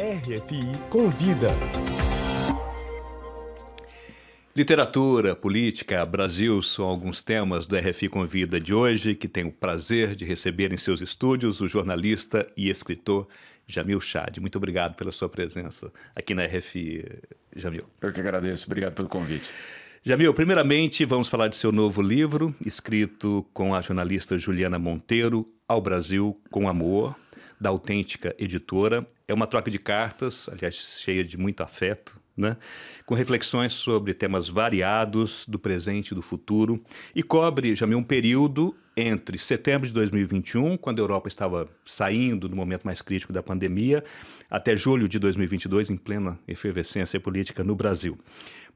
RFI Convida. Literatura, política, Brasil são alguns temas do RFI Convida de hoje, que tem o prazer de receber em seus estúdios o jornalista e escritor Jamil Chad. Muito obrigado pela sua presença aqui na RFI, Jamil. Eu que agradeço, obrigado pelo convite. Jamil, primeiramente vamos falar de seu novo livro, escrito com a jornalista Juliana Monteiro, Ao Brasil com Amor, da autêntica editora. É uma troca de cartas, aliás, cheia de muito afeto, né? com reflexões sobre temas variados do presente e do futuro, e cobre, já um período entre setembro de 2021, quando a Europa estava saindo do momento mais crítico da pandemia, até julho de 2022, em plena efervescência política no Brasil.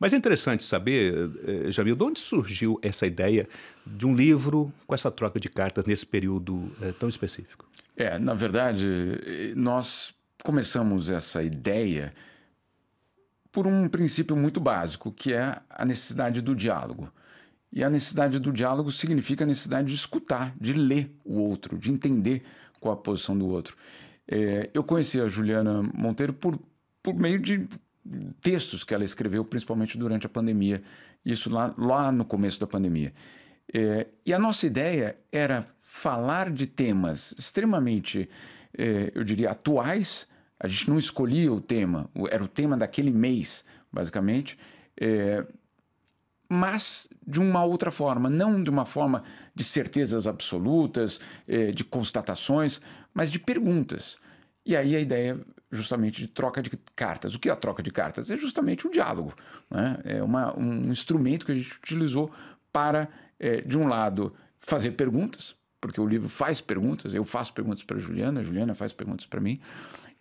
Mas é interessante saber, eh, eh, Jamil, de onde surgiu essa ideia de um livro com essa troca de cartas nesse período eh, tão específico? É, na verdade, nós começamos essa ideia por um princípio muito básico, que é a necessidade do diálogo. E a necessidade do diálogo significa a necessidade de escutar, de ler o outro, de entender qual a posição do outro. É, eu conheci a Juliana Monteiro por, por meio de textos que ela escreveu, principalmente durante a pandemia, isso lá, lá no começo da pandemia. É, e a nossa ideia era falar de temas extremamente, é, eu diria, atuais. A gente não escolhia o tema, era o tema daquele mês, basicamente, é, mas de uma outra forma, não de uma forma de certezas absolutas, de constatações, mas de perguntas. E aí a ideia justamente de troca de cartas. O que é a troca de cartas? É justamente o diálogo. Né? É uma, um instrumento que a gente utilizou para, é, de um lado, fazer perguntas, porque o livro faz perguntas, eu faço perguntas para a Juliana, a Juliana faz perguntas para mim,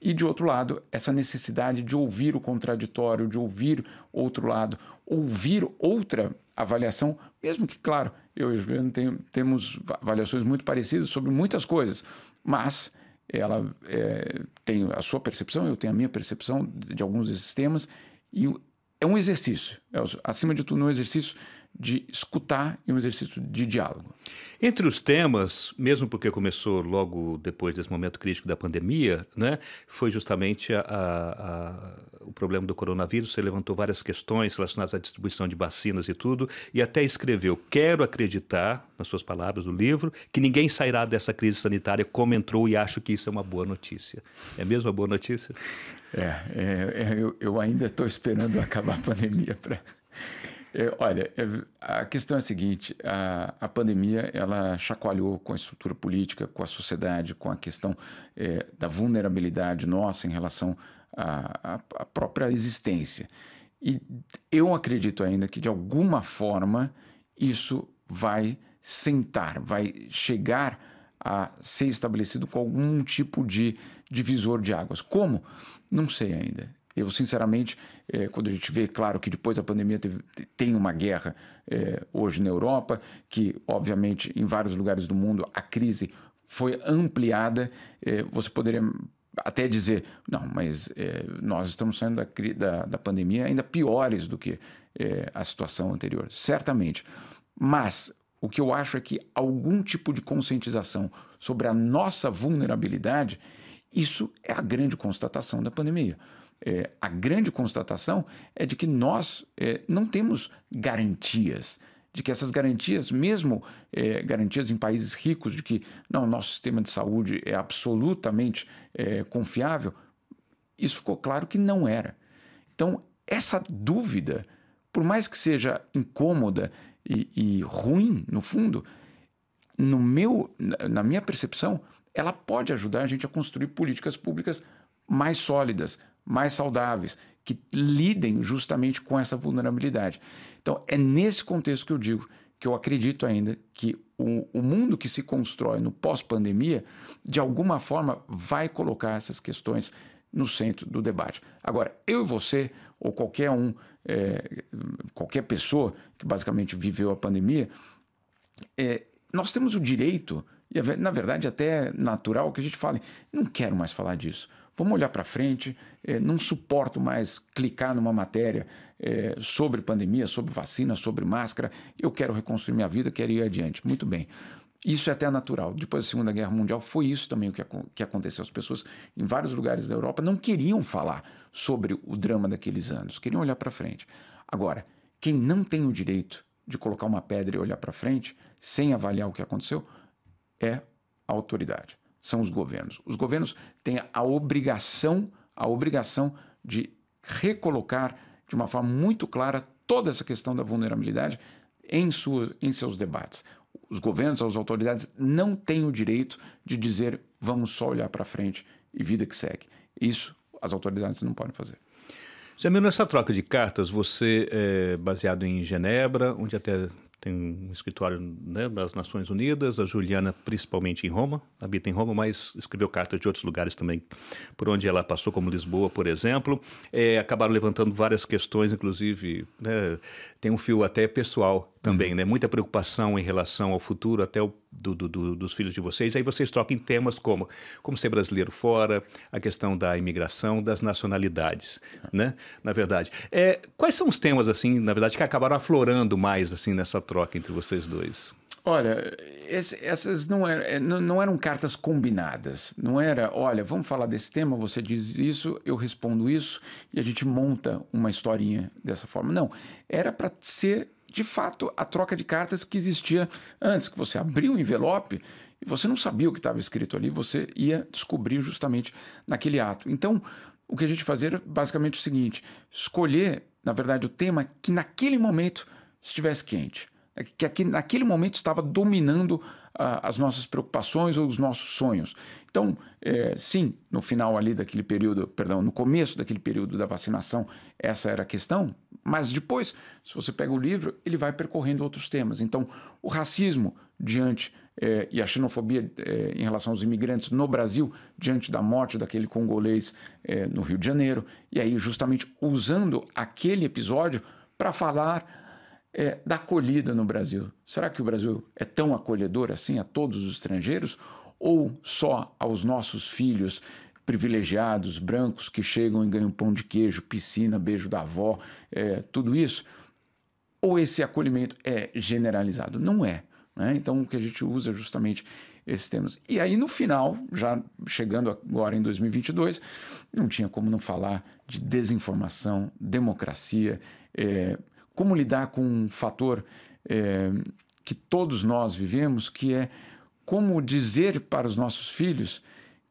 e de outro lado, essa necessidade de ouvir o contraditório, de ouvir outro lado, ouvir outra avaliação, mesmo que, claro, eu e a Juliana tem, temos avaliações muito parecidas sobre muitas coisas, mas ela é, tem a sua percepção, eu tenho a minha percepção de, alguns desses temas, e é um exercício. É acima de tudo, é um exercício de escutar e um exercício de diálogo. Entre os temas, mesmo porque começou logo depois desse momento crítico da pandemia, né, foi justamente a, a, o problema do coronavírus. Você levantou várias questões relacionadas à distribuição de vacinas e tudo, e até escreveu: Quero acreditar, nas suas palavras do livro, que ninguém sairá dessa crise sanitária como entrou, e acho que isso é uma boa notícia. É mesmo uma boa notícia? É, é, é eu, eu ainda estou esperando acabar a pandemia para é, olha, é, a questão é a seguinte: a, a pandemia ela chacoalhou com a estrutura política, com a sociedade, com a questão é, da vulnerabilidade nossa em relação à própria existência. E eu acredito ainda que, de alguma forma, isso vai sentar, vai chegar a ser estabelecido com algum tipo de divisor de águas. Como? Não sei ainda. Eu, sinceramente, é, quando a gente vê, claro, que depois da pandemia teve, tem uma guerra é, hoje na Europa, que, obviamente, em vários lugares do mundo a crise foi ampliada, é, você poderia até dizer, não, mas é, nós estamos saindo da, da, da, pandemia ainda piores do que é, a situação anterior, certamente. Mas o que eu acho é que algum tipo de conscientização sobre a nossa vulnerabilidade, isso é a grande constatação da pandemia é, a grande constatação é de que nós é, não temos garantias de que essas garantias, mesmo é, garantias em países ricos, de que não, nosso sistema de saúde é absolutamente é, confiável, isso ficou claro que não era. Então, essa dúvida, por mais que seja incômoda e, e ruim no fundo, no meu, na minha percepção, ela pode ajudar a gente a construir políticas públicas mais sólidas, mais saudáveis, que lidem justamente com essa vulnerabilidade. Então, é nesse contexto que eu digo que eu acredito ainda que o, o mundo que se constrói no pós-pandemia, de alguma forma, vai colocar essas questões no centro do debate. Agora, eu e você, ou qualquer um, é, qualquer pessoa que basicamente viveu a pandemia, é, nós temos o direito e é na verdade, até natural que a gente fale: não quero mais falar disso. Vamos olhar para frente, eh, não suporto mais clicar numa matéria eh, sobre pandemia, sobre vacina, sobre máscara. Eu quero reconstruir minha vida, quero ir adiante. Muito bem. Isso é até natural. Depois da Segunda Guerra Mundial, foi isso também o que, que aconteceu. As pessoas em vários lugares da Europa não queriam falar sobre o drama daqueles anos, queriam olhar para frente. Agora, quem não tem o direito de colocar uma pedra e olhar para frente, sem avaliar o que aconteceu, é a autoridade, são os governos. Os governos têm a obrigação, a obrigação de recolocar de uma forma muito clara toda essa questão da vulnerabilidade em, sua, em seus debates. Os governos, as autoridades não têm o direito de dizer vamos só olhar para frente e vida que segue. Isso as autoridades não podem fazer. Jamil, nessa troca de cartas, você, é baseado em Genebra, onde até tem um escritório né, das Nações Unidas, a Juliana principalmente em Roma, habita em Roma, mas escreveu cartas de outros lugares também, por onde ela passou, como Lisboa, por exemplo. É, acabaram levantando várias questões, inclusive né, tem um fio até pessoal também, uhum. né? Muita preocupação em relação ao futuro, até o do, do, do, dos filhos de vocês. Aí vocês trocam temas como como ser brasileiro fora, a questão da imigração, das nacionalidades, né? Na verdade, é, quais são os temas assim, na verdade, que acabaram aflorando mais assim nessa troca entre vocês dois? Olha, esse, essas não, era, é, não, não, eram cartas combinadas. Não era, olha, vamos falar desse tema, você diz isso, eu respondo isso, e a gente monta uma historinha dessa forma. Não, era para ser de fato, a troca de cartas que existia antes, que você abriu o envelope e você não sabia o que estava escrito ali, você ia descobrir justamente naquele ato. Então, o que a gente fazia era basicamente o seguinte: escolher, na verdade, o tema que naquele momento estivesse quente. É que aqui, naquele momento estava dominando uh, as nossas preocupações ou os nossos sonhos. Então, é, sim, no final ali daquele período, perdão, no começo daquele período da vacinação, essa era a questão, mas depois, se você pega o livro, ele vai percorrendo outros temas. Então, o racismo diante é, e a xenofobia é, em relação aos imigrantes no Brasil, diante da morte daquele congolês no Rio de Janeiro, e aí justamente usando aquele episódio para falar é, da acolhida no Brasil. Será que o Brasil é tão acolhedor assim a todos os estrangeiros ou só aos nossos filhos privilegiados, brancos, que chegam e ganham pão de queijo, piscina, beijo da avó, é, tudo isso? Ou esse acolhimento é generalizado? Não é. Né? Então, o que a gente usa é justamente esses termos. E aí, no final, já chegando agora em 2022, não tinha como não falar de desinformação, democracia, é, como lidar com um fator é, que todos nós vivemos, que é como dizer para os nossos filhos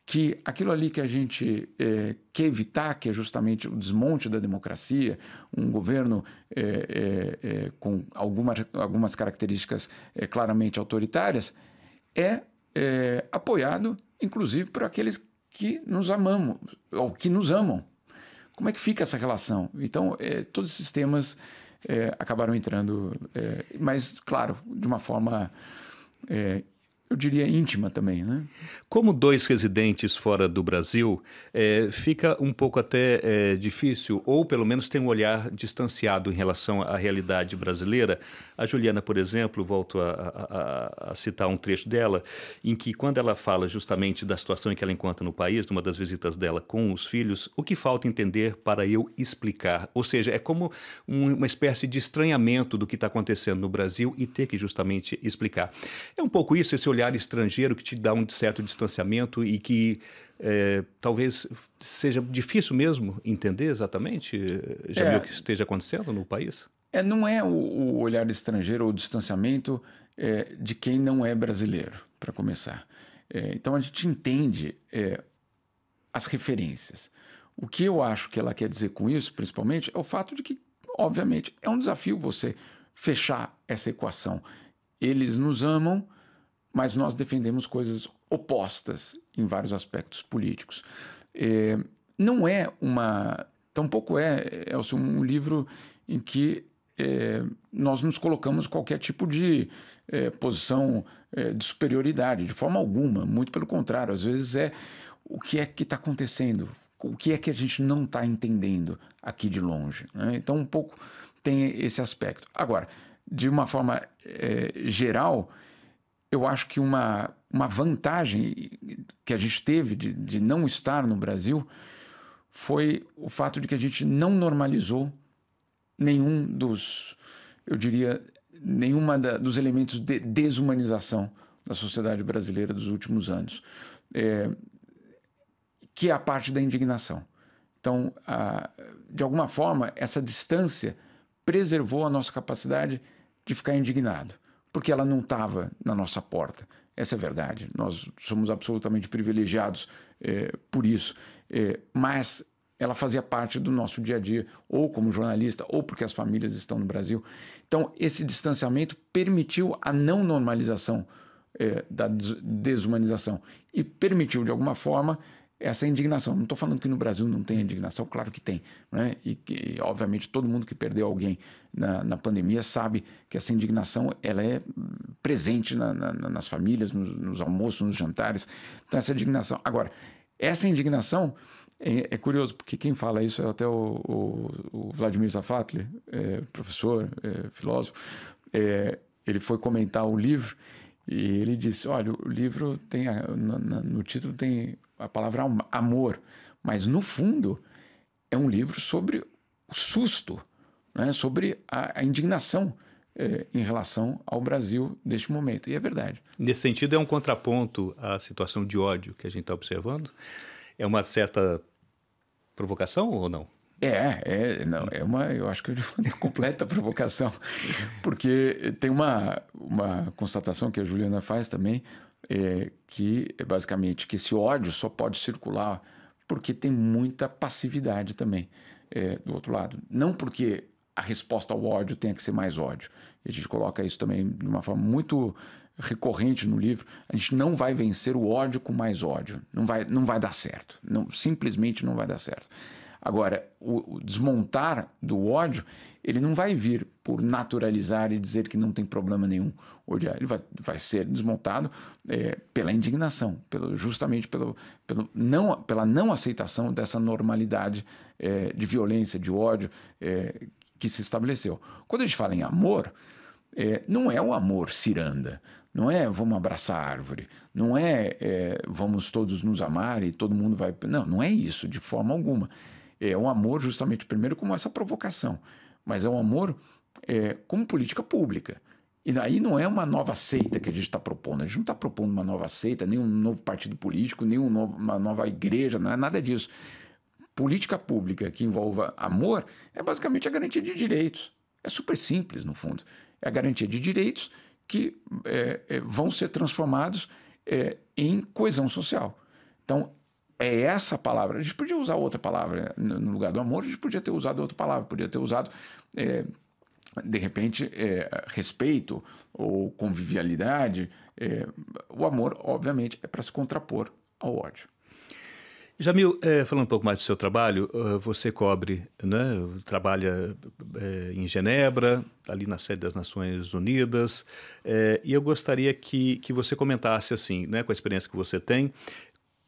que aquilo ali que a gente é, quer evitar, que é justamente o desmonte da democracia, um governo é, é, com algumas características claramente autoritárias, é, apoiado, inclusive, por aqueles que nos amamos, ou que nos amam. Como é que fica essa relação? Então, todos esses temas é, acabaram entrando, é, mas claro, de uma forma é, eu diria, íntima também. Né? Como dois residentes fora do Brasil, é, fica um pouco até é, difícil, ou pelo menos tem um olhar distanciado em relação à realidade brasileira. A Juliana, por exemplo, volto a, a, a, citar um trecho dela, em que quando ela fala justamente da situação que ela encontra no país, numa das visitas dela com os filhos, o que falta entender para eu explicar? Ou seja, é como um, uma espécie de estranhamento do que está acontecendo no Brasil e ter que justamente explicar. É um pouco isso, esse olhar olhar estrangeiro que te dá um certo distanciamento e que é, talvez seja difícil mesmo entender exatamente, eh, já é, viu o que esteja acontecendo no país? É, não é o, o olhar estrangeiro ou o distanciamento é, de quem não é brasileiro, para começar. É, então a gente entende é, as referências. O que eu acho que ela quer dizer com isso, principalmente, é o fato de que, obviamente, é um desafio você fechar essa equação. Eles nos amam, mas nós defendemos coisas opostas em vários aspectos políticos. É, não é uma. Tampouco é, Elcio, um livro em que é, nós nos colocamos qualquer tipo de é, posição é, de superioridade, de forma alguma, muito pelo contrário, às vezes é o que é que está acontecendo, o que é que a gente não está entendendo aqui de longe. Né? Então, um pouco tem esse aspecto. Agora, de uma forma é, geral, eu acho que uma, uma vantagem que a gente teve de, de não estar no Brasil foi o fato de que a gente não normalizou nenhum dos, eu diria, nenhuma da, dos elementos de desumanização da sociedade brasileira dos últimos anos, é, que é a parte da indignação. Então, a, de alguma forma, essa distância preservou a nossa capacidade de ficar indignado porque ela não estava na nossa porta. Essa é a verdade. Nós somos absolutamente privilegiados é, por isso. É, mas ela fazia parte do nosso dia a dia, ou como jornalista, ou porque as famílias estão no Brasil. Então, esse distanciamento permitiu a não normalização é, da desumanização e permitiu, de alguma forma, essa indignação. Não estou falando que no Brasil não tem indignação, claro que tem. Né? E que, obviamente, todo mundo que perdeu alguém na, na pandemia sabe que essa indignação ela é presente na, na, nas famílias, nos, nos, almoços, nos jantares. Então, essa indignação. Agora, essa indignação é, é curioso, porque quem fala isso é até o, o, o Vladimir Zafatli, é, professor, é, filósofo. É, ele foi comentar o livro e ele disse: olha, o livro tem. A, no título tem a palavra amor, mas no fundo é um livro sobre o susto, né? sobre a, a indignação eh, em relação ao Brasil deste momento. E é verdade. Nesse sentido, é um contraponto à situação de ódio que a gente está observando? É uma certa provocação ou não? É, é, não, é uma, eu acho que é uma completa provocação, porque tem uma, uma constatação que a Juliana faz também é, que basicamente que esse ódio só pode circular porque tem muita passividade também é, do outro lado. Não porque a resposta ao ódio tenha que ser mais ódio. E a gente coloca isso também de uma forma muito recorrente no livro. A gente não vai vencer o ódio com mais ódio. Não vai, não vai dar certo. Não, simplesmente não vai dar certo. Agora, o, o desmontar do ódio ele não vai vir por naturalizar e dizer que não tem problema nenhum odiar. Ah, ele vai, vai ser desmontado é, pela indignação, pelo, justamente pelo, pelo não, pela não aceitação dessa normalidade é, de violência, de ódio é, que se estabeleceu. Quando a gente fala em amor, é, não é o amor ciranda. Não é vamos abraçar a árvore, não é, é, vamos todos nos amar e todo mundo vai. Não, não é isso, de forma alguma. É um amor, justamente, primeiro, como essa provocação mas é um amor é, como política pública. E aí não é uma nova seita que a gente está propondo. A gente não está propondo uma nova seita, nem um novo partido político, nem um novo, uma nova igreja, não é nada disso. Política pública que envolva amor é basicamente a garantia de direitos. É super simples, no fundo. É a garantia de direitos que é, é, vão ser transformados é, em coesão social. Então, é essa palavra. A gente podia usar outra palavra né? no lugar do amor, a gente podia ter usado outra palavra, podia ter usado. É, de repente, é, respeito ou convivialidade, é, o amor, obviamente, é para se contrapor ao ódio. Jamil, é, falando um pouco mais do seu trabalho, eh, você cobre, né, trabalha é, em Genebra, ali na sede das Nações Unidas, é, e eu gostaria que, que você comentasse assim, né, com a experiência que você tem,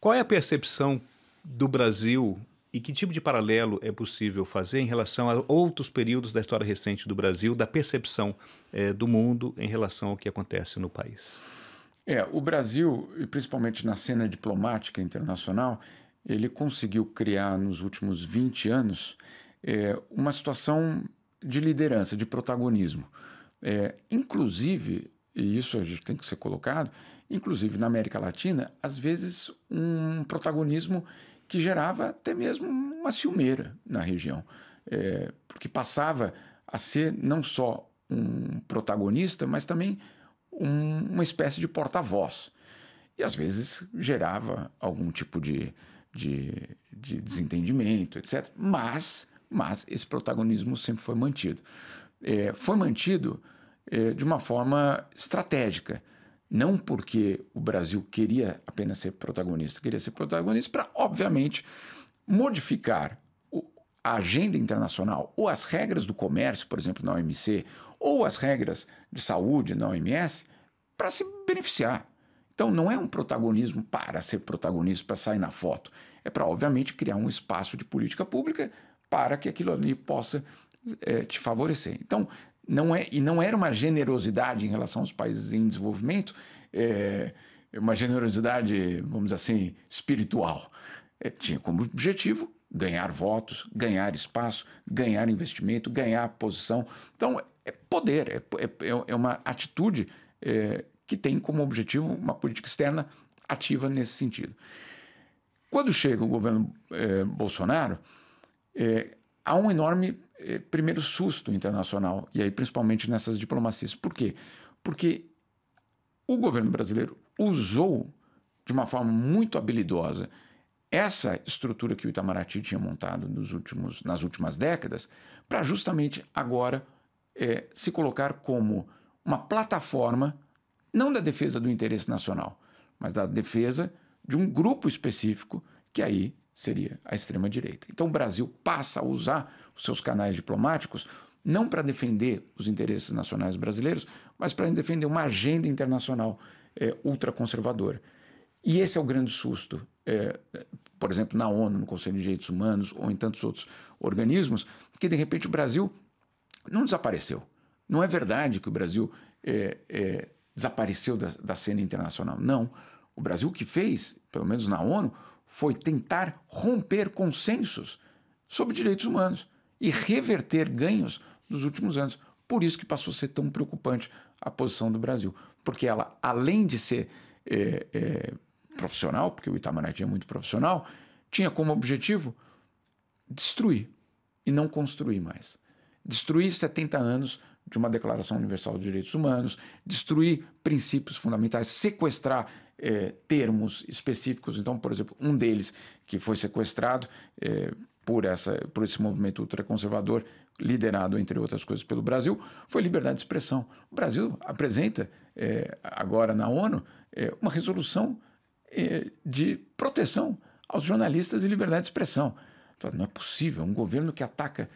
qual é a percepção do Brasil e que tipo de paralelo é possível fazer em relação a outros períodos da história recente do Brasil, da percepção eh, do mundo em relação ao que acontece no país? É, o Brasil, e principalmente na cena diplomática internacional, ele conseguiu criar nos últimos 20 anos eh, uma situação de liderança, de protagonismo. É, inclusive, e isso a gente tem que ser colocado, inclusive na América Latina, às vezes um protagonismo que gerava até mesmo uma ciumeira na região, é, porque passava a ser não só um protagonista, mas também um, uma espécie de porta-voz. E às vezes gerava algum tipo de, de, de desentendimento, etc. Mas, mas esse protagonismo sempre foi mantido. É, foi mantido é, de uma forma estratégica não porque o Brasil queria apenas ser protagonista, queria ser protagonista para, obviamente, modificar a agenda internacional ou as regras do comércio, por exemplo, na OMC, ou as regras de saúde na OMS, para se beneficiar. Então, não é um protagonismo para ser protagonista, para sair na foto. É para, obviamente, criar um espaço de política pública para que aquilo ali possa é, te favorecer. Então, não é, e não era uma generosidade em relação aos países em desenvolvimento, é, é, uma generosidade, vamos dizer assim, espiritual. É, tinha como objetivo ganhar votos, ganhar espaço, ganhar investimento, ganhar posição. Então, é poder, é, é, é, é uma atitude que tem como objetivo uma política externa ativa nesse sentido. Quando chega o governo Bolsonaro, há um enorme eh, primeiro susto internacional, e aí principalmente nessas diplomacias. Por quê? Porque o governo brasileiro usou de uma forma muito habilidosa essa estrutura que o Itamaraty tinha montado nos últimos, nas últimas décadas para justamente agora eh, se colocar como uma plataforma não da defesa do interesse nacional, mas da defesa de um grupo específico que aí seria a extrema-direita. Então o Brasil passa a usar os seus canais diplomáticos não para defender os interesses nacionais brasileiros, mas para defender uma agenda internacional é, ultraconservadora. E esse é o grande susto. É, por exemplo, na ONU, no Conselho de Direitos Humanos ou em tantos outros organismos, que de repente o Brasil não desapareceu. Não é verdade que o Brasil é, é, desapareceu da, da cena internacional. Não. O Brasil que fez, pelo menos na ONU, foi tentar romper consensos sobre direitos humanos e reverter ganhos dos últimos anos. Por isso que passou a ser tão preocupante a posição do Brasil, porque ela, além de ser é, é, profissional, porque o Itamaraty é muito profissional, tinha como objetivo destruir e não construir mais. Destruir 70 anos de uma Declaração Universal dos Direitos Humanos, destruir princípios fundamentais, sequestrar é, termos específicos. Então, por exemplo, um deles que foi sequestrado é, por, essa, por esse movimento ultraconservador, liderado, entre outras coisas, pelo Brasil, foi liberdade de expressão. O Brasil apresenta, é, agora na ONU, uma resolução de proteção aos jornalistas e liberdade de expressão. Não é possível, um governo que ataca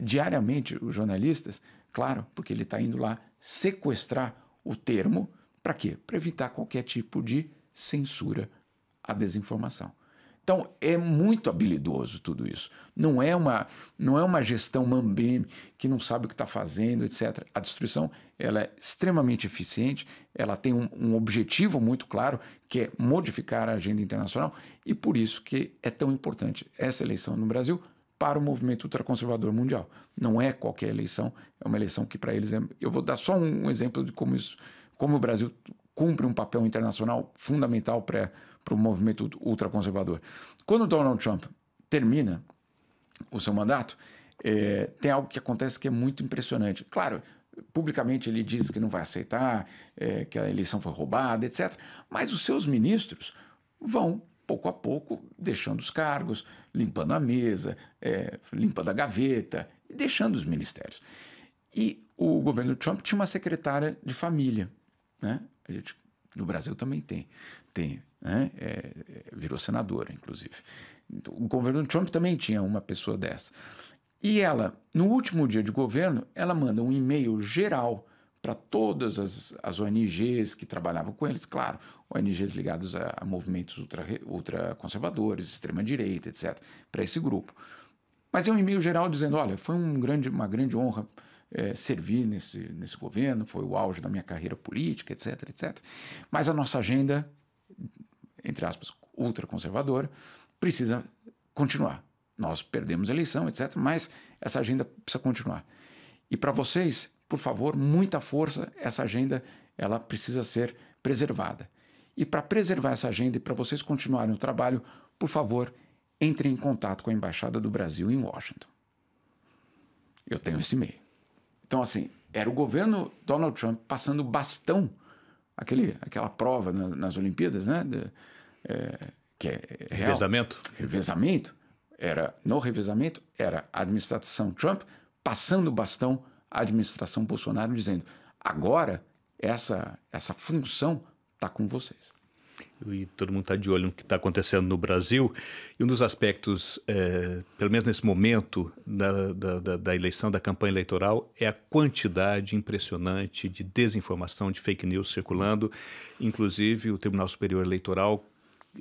diariamente os jornalistas, claro, porque ele está indo lá sequestrar o termo para quê? Para evitar qualquer tipo de censura à desinformação. Então é muito habilidoso tudo isso. Não é uma não é uma gestão mambeme que não sabe o que está fazendo, etc. A destruição ela é extremamente eficiente. Ela tem um, um, objetivo muito claro que é modificar a agenda internacional e por isso que é tão importante essa eleição no Brasil para o movimento ultraconservador mundial. Não é qualquer eleição, é uma eleição que para eles é... eu vou dar só um exemplo de como isso como o Brasil cumpre um papel internacional fundamental para o movimento ultraconservador. Quando Donald Trump termina o seu mandato, é, tem algo que acontece que é muito impressionante. Claro, publicamente ele diz que não vai aceitar, é, que a eleição foi roubada, etc. Mas os seus ministros vão, pouco a pouco, deixando os cargos, limpando a mesa, é, limpando a gaveta, deixando os ministérios. E o governo Trump tinha uma secretária de família, né? A gente, no Brasil também tem. tem né? É, é virou senadora, inclusive. Então, o governo Trump também tinha uma pessoa dessa. E ela, no último dia de governo, ela manda um e-mail geral para todas as, as, ONGs que trabalhavam com eles, claro, ONGs ligadas a, a movimentos ultraconservadores, ultra extrema-direita, etc., para esse grupo. Mas é um e-mail geral dizendo: olha, foi um grande, uma grande honra é, servir nesse, nesse governo, foi o auge da minha carreira política, etc, etc. Mas a nossa agenda, entre aspas, ultraconservadora, precisa continuar. Nós perdemos a eleição, etc., mas essa agenda precisa continuar. E para vocês, por favor, muita força, essa agenda ela precisa ser preservada. E para preservar essa agenda e para vocês continuarem o trabalho, por favor, entrem em contato com a Embaixada do Brasil em Washington. Eu tenho esse e-mail. Então, assim, era o governo Donald Trump passando bastão, aquele, aquela prova na, nas Olimpíadas, né? De, é, que é real. Revezamento. Revezamento. Era, no revezamento, era a administração Trump passando bastão à administração Bolsonaro, dizendo: agora essa, essa função está com vocês e todo mundo está de olho no que está acontecendo no Brasil. E um dos aspectos, é, pelo menos nesse momento da, da, da, eleição, da campanha eleitoral, é a quantidade impressionante de desinformação, de fake news circulando. Inclusive, o Tribunal Superior Eleitoral,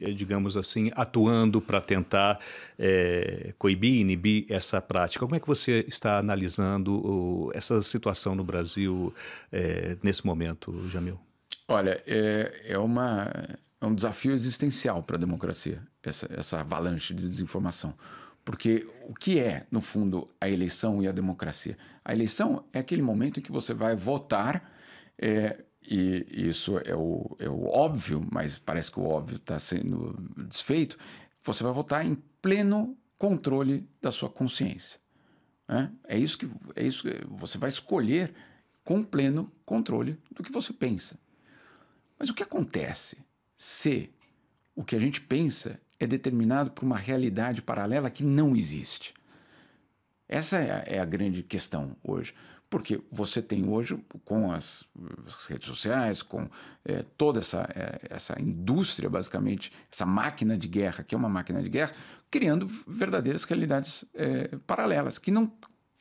é, digamos assim, atuando para tentar é, coibir, inibir essa prática. Como é que você está analisando o, essa situação no Brasil é, nesse momento, Jamil? Olha, é, é, uma, é um desafio existencial para a democracia, essa, essa avalanche de desinformação. Porque o que é, no fundo, a eleição e a democracia? A eleição é aquele momento em que você vai votar, é, e, isso é o, é o óbvio, mas parece que o óbvio está sendo desfeito. Você vai votar em pleno controle da sua consciência. Né? É isso que é isso que você vai escolher com pleno controle do que você pensa. Mas o que acontece se o que a gente pensa é determinado por uma realidade paralela que não existe? Essa é a, é a grande questão hoje. Porque você tem hoje, com as, as redes sociais, com é, toda essa, é, essa indústria, basicamente, essa máquina de guerra, que é uma máquina de guerra, criando verdadeiras realidades eh, paralelas, que, não,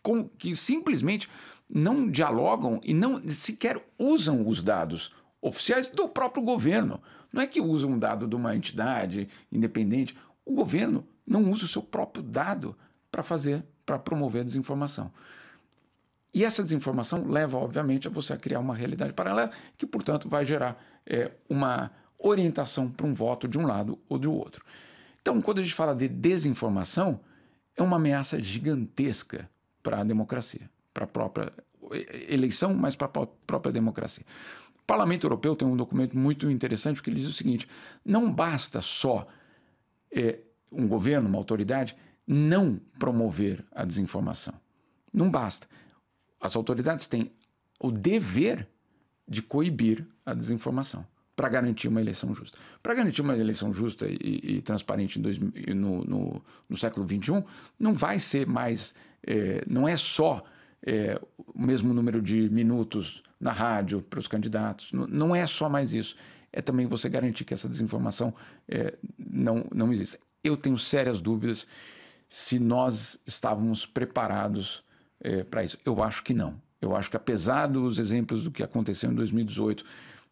com, que simplesmente não dialogam e não sequer usam os dados oficiais do próprio governo. Não é que usa um dado de uma entidade independente. O governo não usa o seu próprio dado para fazer, para promover a desinformação. E essa desinformação leva, obviamente, a você a criar uma realidade paralela que, portanto, vai gerar é, uma orientação para um voto de um lado ou do outro. Então, quando a gente fala de desinformação, é uma ameaça gigantesca para a democracia, para a própria eleição, mas para a própria democracia. O Parlamento Europeu tem um documento muito interessante que ele diz o seguinte: não basta só é, um governo, uma autoridade, não promover a desinformação. Não basta. As autoridades têm o dever de coibir a desinformação para garantir uma eleição justa. Para garantir uma eleição justa e, e transparente dois, no, no, no, século XXI, não vai ser mais, é, não é só é, o mesmo número de minutos na rádio, para os candidatos. Não é só mais isso. É também você garantir que essa desinformação é, não, não exista. Eu tenho sérias dúvidas se nós estávamos preparados é, para isso. Eu acho que não. Eu acho que, apesar dos exemplos do que aconteceu em 2018,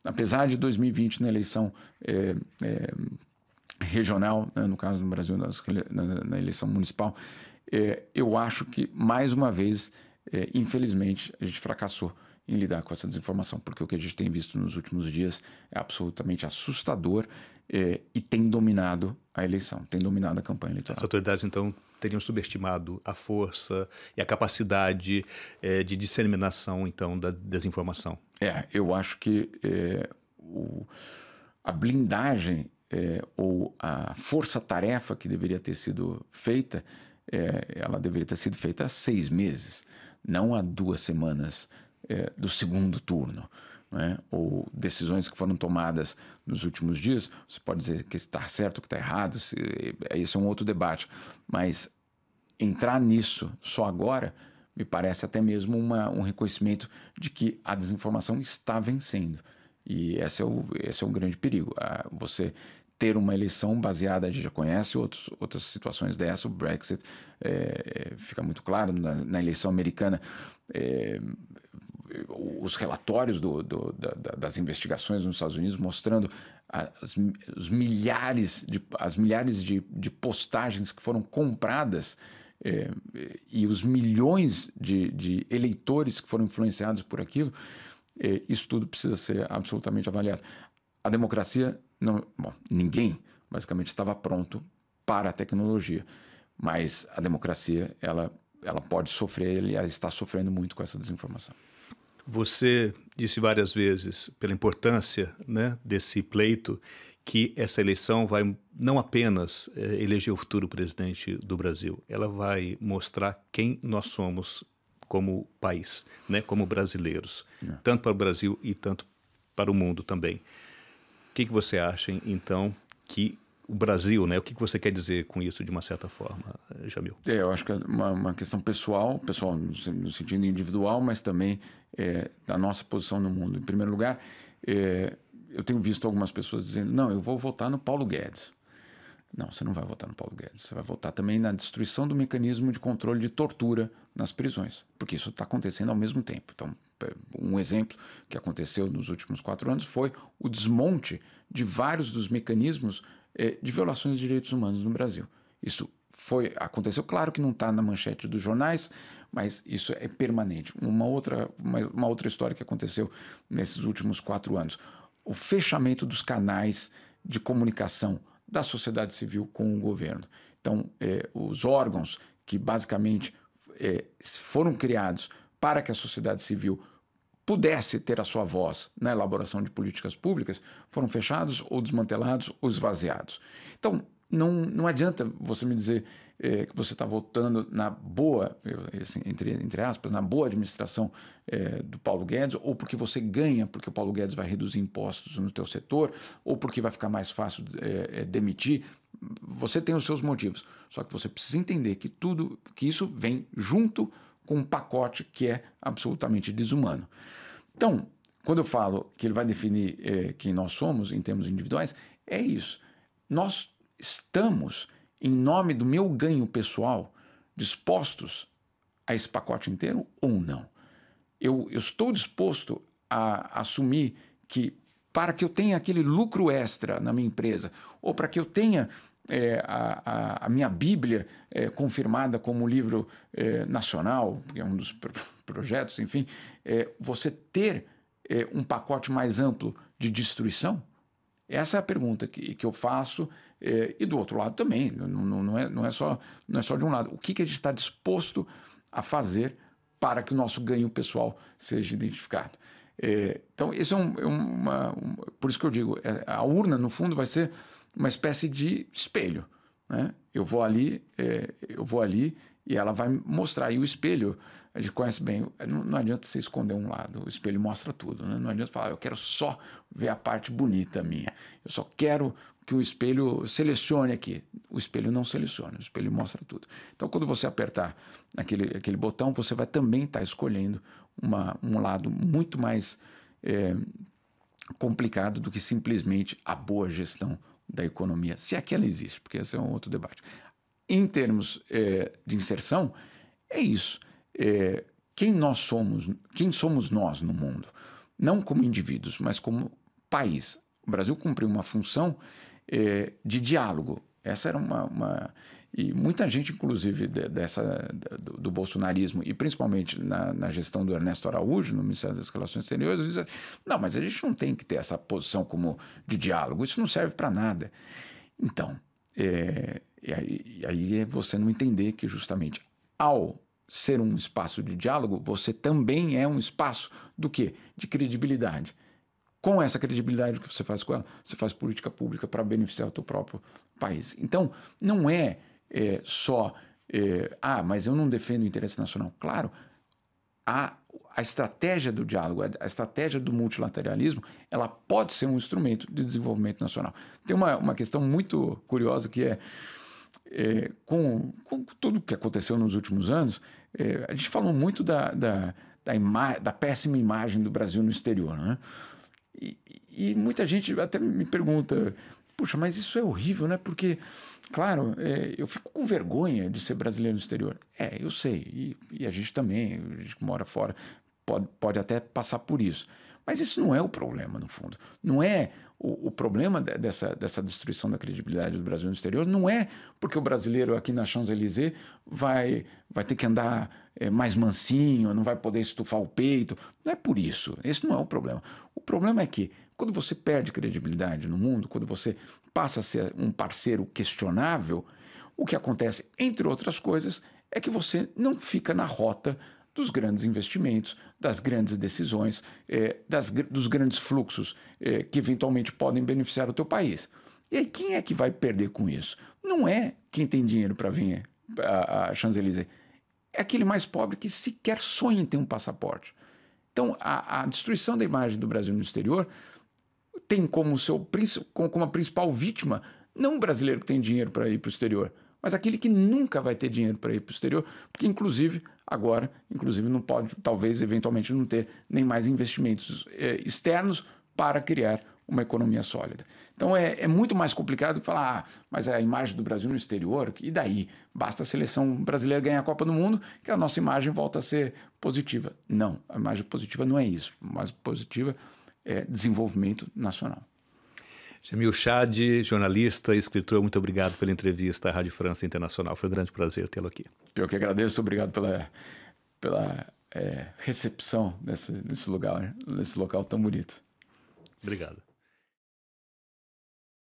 apesar de 2020 na eleição é, é, regional, né, no caso do Brasil, nas, na, na, eleição municipal, é, eu acho que, mais uma vez, é, infelizmente, a gente fracassou em lidar com essa desinformação, porque o que a gente tem visto nos últimos dias é absolutamente assustador é, e tem dominado a eleição, tem dominado a campanha eleitoral. As autoridades, então, teriam subestimado a força e a capacidade é, de disseminação, então, da desinformação. É, eu acho que é, o, a blindagem ou a força-tarefa que deveria ter sido feita, ela deveria ter sido feita há seis meses, não há duas semanas é, do segundo turno. Né? ou decisões que foram tomadas nos últimos dias, você pode dizer que está certo, que está errado, se, é, esse é um outro debate, mas entrar nisso só agora me parece até mesmo uma, um reconhecimento de que a desinformação está vencendo. E esse é o, esse é um grande perigo. Você ter uma eleição baseada, a gente já conhece outros, outras situações dessa, o Brexit é, é fica muito claro, na, na eleição americana é, os relatórios do, do, da, das investigações nos Estados Unidos mostrando as, os milhares de, as milhares de, de postagens que foram compradas é, e os milhões de, de, eleitores que foram influenciados por aquilo, é, isso tudo precisa ser absolutamente avaliado. A democracia, não, bom, ninguém basicamente estava pronto para a tecnologia, mas a democracia ela, ela pode sofrer, ela está sofrendo muito com essa desinformação. Você disse várias vezes, pela importância né, desse pleito, que essa eleição vai não apenas é, eleger o futuro presidente do Brasil, ela vai mostrar quem nós somos como país, né, como brasileiros, é. tanto para o Brasil e tanto para o mundo também. O que, que você acha, então, que o Brasil, né? O que você quer dizer com isso, de uma certa forma, Jamil? É, eu acho que é uma, uma questão pessoal, pessoal no sentido individual, mas também é, da nossa posição no mundo. Em primeiro lugar, é, eu tenho visto algumas pessoas dizendo: não, eu vou votar no Paulo Guedes. Não, você não vai votar no Paulo Guedes. Você vai votar também na destruição do mecanismo de controle de tortura nas prisões, porque isso está acontecendo ao mesmo tempo. Então, é, um exemplo que aconteceu nos últimos quatro anos foi o desmonte de vários dos mecanismos é, de violações de direitos humanos no Brasil. Isso foi aconteceu, claro que não está na manchete dos jornais, mas isso é permanente. Uma outra, uma, uma, outra história que aconteceu nesses últimos quatro anos: o fechamento dos canais de comunicação da sociedade civil com o governo. Então, é, os órgãos que basicamente é, foram criados para que a sociedade civil pudesse ter a sua voz na elaboração de políticas públicas foram fechados ou desmantelados ou esvaziados. Então, não, não adianta você me dizer é, que você está votando na boa, assim, entre, entre aspas, na boa administração é, do Paulo Guedes, ou porque você ganha, porque o Paulo Guedes vai reduzir impostos no teu setor, ou porque vai ficar mais fácil é, demitir. Você tem os seus motivos. Só que você precisa entender que tudo que isso vem junto com um pacote que é absolutamente desumano. Então, quando eu falo que ele vai definir é, quem nós somos em termos individuais, é isso. Nós estamos, em nome do meu ganho pessoal, dispostos a esse pacote inteiro ou não. Eu, eu estou disposto a assumir que para que eu tenha aquele lucro extra na minha empresa, ou para que eu tenha é, a, a, minha Bíblia é, confirmada como livro é, nacional, que é um dos pro projetos, enfim, é, você ter é, um pacote mais amplo de destruição? Essa é a pergunta que, que eu faço, é, e do outro lado também, não, não, é, não, é só, não é só de um lado. O que, que a gente está disposto a fazer para que o nosso ganho pessoal seja identificado? então, isso é um, uma, Por isso que eu digo, a urna, no fundo, vai ser uma espécie de espelho. Né? Eu vou ali, é, eu vou ali e ela vai mostrar. E o espelho, a gente conhece bem, não, não adianta você esconder um lado, o espelho mostra tudo. Né? Não adianta falar, ah, eu quero só ver a parte bonita minha. Eu só quero que o espelho selecione aqui. O espelho não seleciona, o espelho mostra tudo. Então, quando você apertar aquele, aquele botão, você vai também estar tá escolhendo uma, um lado muito mais é, complicado do que simplesmente a boa gestão da economia, se é que ela existe, porque esse é um outro debate. Em termos é, de inserção, é isso. É, quem nós somos, quem somos nós no mundo? Não como indivíduos, mas como país. O Brasil cumpriu uma função é, de diálogo. Essa era uma, uma e muita gente, inclusive, dessa, do, do bolsonarismo, e principalmente na, na, gestão do Ernesto Araújo, no Ministério das Relações Exteriores, diz não, mas a gente não tem que ter essa posição como de diálogo, isso não serve para nada. Então, é, e aí, aí é você não entender que justamente ao ser um espaço de diálogo, você também é um espaço do quê? De credibilidade. Com essa credibilidade o que você faz com ela, você faz política pública para beneficiar o teu próprio país. Então, não é é, só é, ah, mas eu não defendo o interesse nacional. Claro, a, a estratégia do diálogo, a estratégia do multilateralismo, ela pode ser um instrumento de desenvolvimento nacional. Tem uma, uma questão muito curiosa que é, é com, com tudo o que aconteceu nos últimos anos, é, a gente falou muito da, da, da, da, péssima imagem do Brasil no exterior, né? E, e muita gente até me pergunta, Puxa, mas isso é horrível, né? Porque, claro, é, eu fico com vergonha de ser brasileiro no exterior. É, eu sei. E, e a gente também, a gente que mora fora, pode, pode até passar por isso. Mas isso não é o problema, no fundo. Não é o, o problema dessa, dessa destruição da credibilidade do Brasil no exterior, não é porque o brasileiro aqui na Champs-Élysées vai, vai ter que andar é, mais mansinho, não vai poder estufar o peito. Não é por isso. Esse não é o problema. O problema é que quando você perde credibilidade no mundo, quando você passa a ser um parceiro questionável, o que acontece, entre outras coisas, é que você não fica na rota dos grandes investimentos, das grandes decisões, é, das, dos grandes fluxos é, que eventualmente podem beneficiar o teu país. E aí, quem é que vai perder com isso? Não é quem tem dinheiro para vir a, a Champs-Élysées. É aquele mais pobre que sequer sonha em ter um passaporte. Então, a, a destruição da imagem do Brasil no exterior tem como, seu, como a principal vítima não o brasileiro que tem dinheiro para ir para o exterior, mas aquele que nunca vai ter dinheiro para ir para o exterior, porque inclusive agora, inclusive, não pode, talvez, eventualmente, não ter nem mais investimentos eh, externos para criar uma economia sólida. Então é, é muito mais complicado falar, ah, mas a imagem do Brasil no exterior, e daí? Basta a seleção brasileira ganhar a Copa do Mundo que a nossa imagem volta a ser positiva. Não, a imagem positiva não é isso. A imagem positiva é desenvolvimento nacional. Jamil Chad, jornalista e escritor, muito obrigado pela entrevista à Rádio França Internacional. Foi um grande prazer tê-lo aqui. Eu que agradeço, obrigado pela, pela é, recepção nesse, nesse, lugar, nesse local tão bonito. Obrigado.